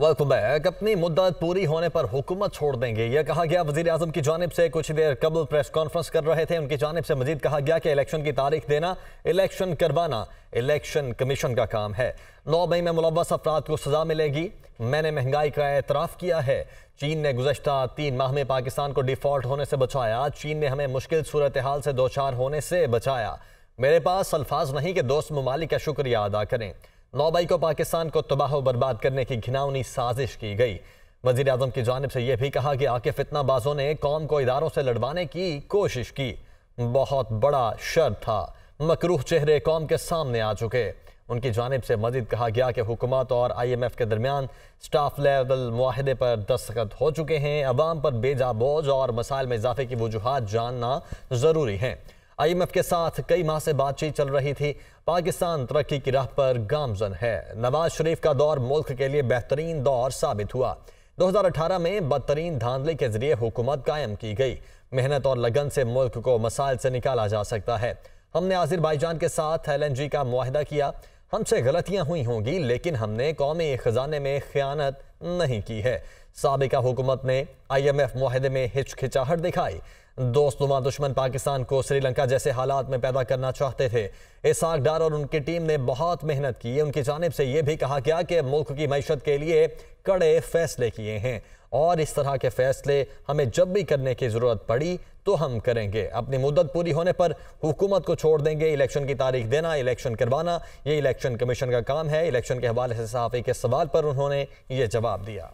welcome back अपनी मुद्दत पूरी होने पर हुकूमत छोड़ देंगे यह कहा गया वजी अजम की जानब से कुछ देर कबल प्रेस कॉन्फ्रेंस कर रहे थे उनकी जानब से मजीद कहा गया कि इलेक्शन की तारीख देना इलेक्शन करवाना इलेक्शन कमीशन का काम है नौ मई में मुलवस अफराद को सजा मिलेगी मैंने महंगाई का एतराफ़ किया है चीन ने गुजशत तीन माह में पाकिस्तान को डिफॉल्ट होने से बचाया चीन ने हमें मुश्किल सूरत हाल से दो चार होने से बचाया मेरे पास अल्फाज नहीं कि दोस्त ममालिक का शुक्रिया अदा करें नौ मई को पाकिस्तान को तबाह बर्बाद करने की घिनावनी साजिश की गई वजीर अजम की जानब से यह भी कहा कि आकिफ बाजों ने कौम को इदारों से लड़वाने की कोशिश की बहुत बड़ा शर था मकरूह चेहरे कौम के सामने आ चुके उनकी जानब से मजीद कहा गया कि हुकूमत और आई एम एफ के दरमियान स्टाफ लेवल माहदे पर दस्तखत हो चुके हैं अवाम पर बेजा बोझ और मसाइल में इजाफे की वजूहत जानना ज़रूरी हैं आईएमएफ के साथ कई माह से बातचीत चल रही थी पाकिस्तान तरक्की की राह पर गामजन है नवाज शरीफ का दौर मुल्क के लिए बेहतरीन दौर साबित हुआ 2018 में बदतरीन धांधली के जरिए हुकूमत कायम की गई मेहनत और लगन से मुल्क को मसाइल से निकाला जा सकता है हमने आजिर भाईजान के साथ एल का मुहिदा किया हमसे गलतियां हुई होंगी लेकिन हमने कौमी खजाने में खयानत नहीं की है सबका हुकूमत ने आई एम एफ मुहिदे में हिचकिचाहट दिखाई दोस्त नुमा दुश्मन पाकिस्तान को श्रीलंका जैसे हालात में पैदा करना चाहते थे इसाक डार और उनकी टीम ने बहुत मेहनत की उनकी जानब से ये भी कहा गया कि मुल्क की मीशत के लिए कड़े फैसले किए हैं और इस तरह के फैसले हमें जब भी करने की ज़रूरत पड़ी तो हम करेंगे अपनी मुद्दत पूरी होने पर हुकूमत को छोड़ देंगे इलेक्शन की तारीख देना इलेक्शन करवाना ये इलेक्शन कमीशन का काम है इलेक्शन के हवाले से सहाफ़ी के सवाल पर उन्होंने ये जवाब दिया